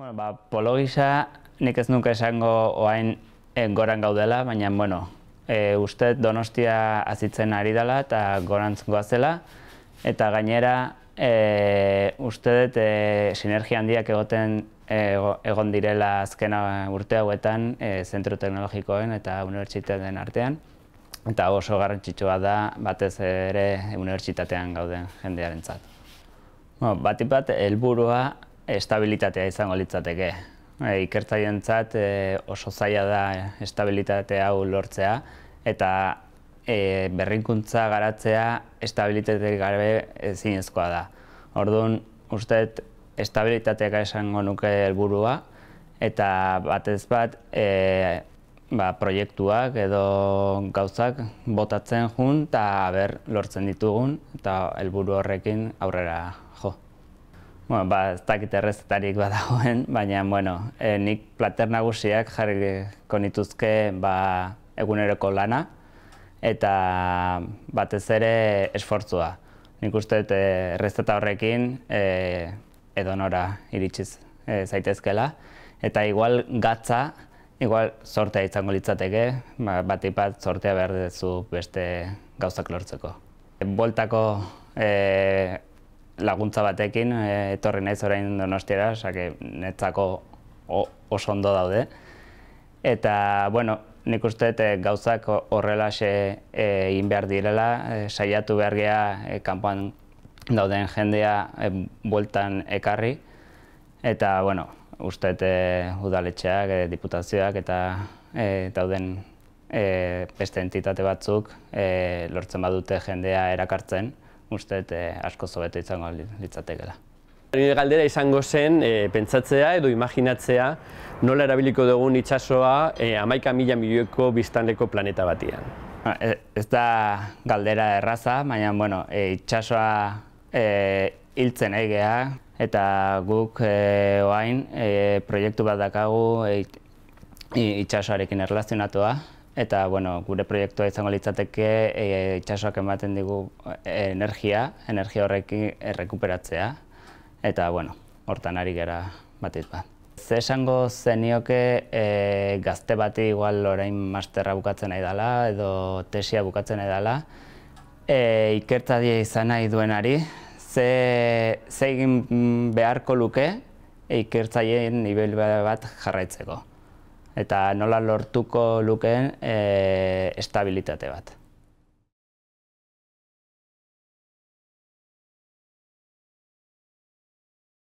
Bueno, ba, polo gisa, nik ez nuke esango oain eh, goran gaudela, baina, bueno, e, uste donostia azitzen ari dela eta gorantz goazela, eta gainera, e, uste dut e, sinergia handiak egoten egon direla azkena urte hauetan e, zentro teknologikoen eta unibertsitateen artean. Eta oso garrantzitsua da batez ere unibertsitatean gauden jendearentzat. Bueno, bat helburua estabilitatea izango litzateke. E, oso zaila da estabilitate hau lortzea, eta e, berrikuntza garatzea estabilitate gabe ezin da. Orduan, uste estabilitatea izango nuke helburua eta batez bat ba, proiektuak edo gauzak botatzen jun eta ber lortzen ditugun eta helburu horrekin aurrera jo. Bueno, ba, ez dakit errezetarik badagoen, baina, bueno, e, nik plater nagusiak jarri konituzke ba, eguneroko lana eta batez ere esfortzua. Nik uste dut eh, errezeta horrekin e, edonora iritsiz e, zaitezkela. Eta igual gatza, igual sortea izango litzateke, ba, bat ipat sortea behar beste gauzak lortzeko. Bueltako e, laguntza batekin e, etorri naiz orain Donostiara, osea que netzako oso ondo daude. Eta bueno, nik uste eh, gauzak horrelaxe eh, egin behar direla, e, saiatu behar gea kanpoan dauden jendea e, bueltan ekarri. Eta bueno, uste udaletxeak, diputazioak eta dauden e, beste entitate batzuk lortzen badute jendea erakartzen uste eta eh, asko zobeto izango ditzategela. Nire galdera izango zen, eh, pentsatzea edo imaginatzea nola erabiliko dugun itxasoa eh, amaika mila milioeko biztanleko planeta batian. Ah, ez da galdera erraza, baina itxasoa hiltzen ari geha eta guk oain proiektu bat dakagu itxasoarekin erlazionatua. Eta, bueno, gure proiektua izango litzateke e, itxasoak ematen digu e, energia, energia horrekin errekuperatzea. Eta, bueno, hortan ari gara bat Ze esango zenioke e, gazte bati igual orain masterra bukatzen nahi dela edo tesia bukatzen nahi dela. Ikertza dia izan nahi duenari, ze egin beharko luke ikertzaien nivel bat jarraitzeko eta nola lortuko lukeen e, estabilitate bat.